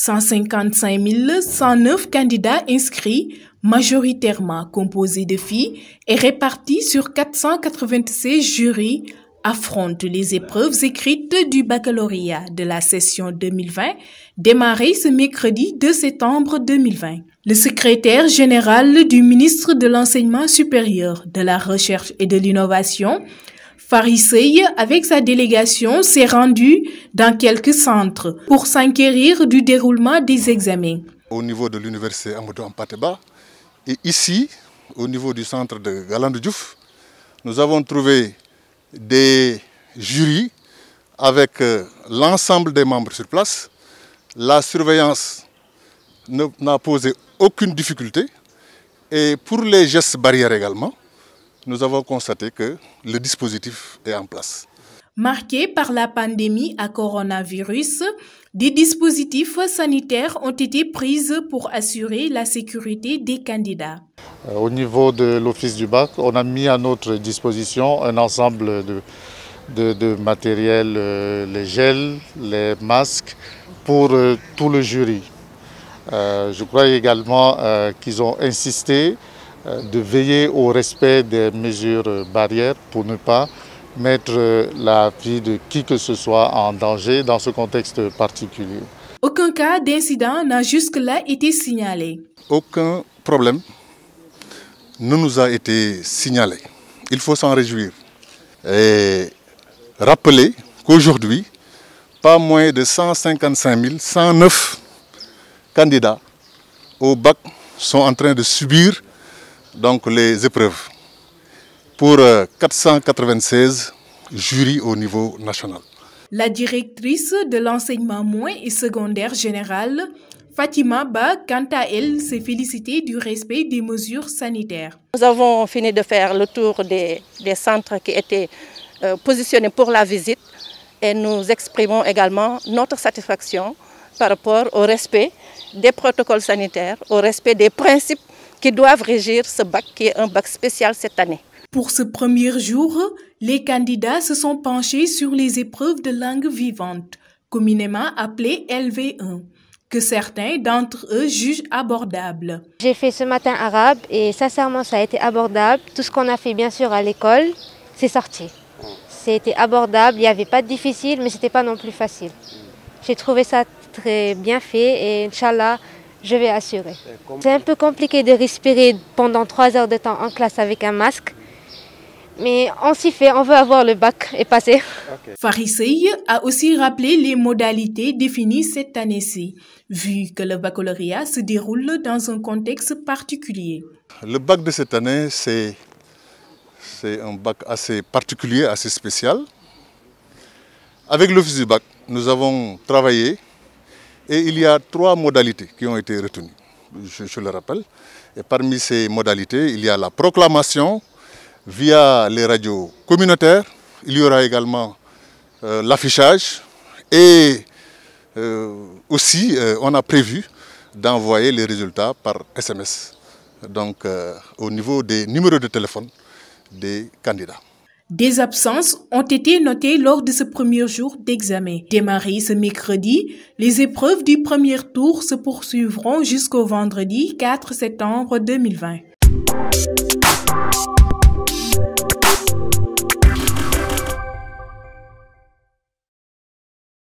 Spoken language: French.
155 109 candidats inscrits, majoritairement composés de filles et répartis sur 496 jurys, affrontent les épreuves écrites du baccalauréat de la session 2020, démarrée ce mercredi 2 septembre 2020. Le secrétaire général du ministre de l'Enseignement supérieur, de la Recherche et de l'Innovation, Farisei, avec sa délégation, s'est rendu dans quelques centres pour s'inquérir du déroulement des examens. Au niveau de l'université Amadou Ampateba et ici, au niveau du centre de Djouf, nous avons trouvé des jurys avec euh, l'ensemble des membres sur place. La surveillance n'a posé aucune difficulté. Et pour les gestes barrières également, nous avons constaté que le dispositif est en place. Marqué par la pandémie à coronavirus, des dispositifs sanitaires ont été pris pour assurer la sécurité des candidats. Euh, au niveau de l'Office du bac, on a mis à notre disposition un ensemble de, de, matériel, euh, les gels, les masques, pour euh, tout le jury. je crois également qu'ils ont insisté euh, de veiller au respect des mesures euh, barrières pour ne pas mettre euh, la vie de qui que ce soit en danger dans ce contexte particulier. Aucun cas d'incident n'a jusque-là été signalé. Aucun problème ne nous a été signalé. Il faut s'en réjouir. Et rappeler qu'aujourd'hui, pas moins de 155 109 candidats au bac sont en train de subir donc les épreuves pour 496 euh, jurys au niveau national. La directrice de l'enseignement moins et secondaire général, Fatima Ba, quant à elle, s'est félicitée du respect des mesures sanitaires. Nous avons fini de faire le tour des, centres qui étaient euh, positionnés pour la visite et nous exprimons également notre satisfaction par rapport au respect des protocoles sanitaires, au respect des principes qui doivent régir ce bac qui est un bac spécial cette année. Pour ce premier jour, les candidats se sont penchés sur les épreuves de langue vivante, communément appelées LV1, que certains d'entre eux jugent abordables. J'ai fait ce matin arabe et sincèrement ça a été abordable. Tout ce qu'on a fait bien sûr à l'école, c'est sorti. C'était abordable, il n'y avait pas de difficile mais c'était pas non plus facile. J'ai trouvé ça très bien fait et Inch'Allah, je vais assurer. C'est un peu compliqué de respirer pendant trois heures de temps en classe avec un masque. Mais on s'y fait, on veut avoir le bac et passer. Okay. Farisei a aussi rappelé les modalités définies cette année-ci, vu que le baccalauréat se déroule dans un contexte particulier. Le bac de cette année, c'est un bac assez particulier, assez spécial. Avec l'office du bac, nous avons travaillé et il y a trois modalités qui ont été retenues, je, le rappelle. Et parmi ces modalités, il y a la proclamation via les radios communautaires. Il y aura également euh, l'affichage. Et euh, aussi, euh, on a prévu d'envoyer les résultats par SMS, donc au niveau des numéros de téléphone des candidats. Des absences ont été notées lors de ce premier jour d'examen. Démarré ce mercredi, les épreuves du premier tour se poursuivront jusqu'au vendredi 4 septembre 2020.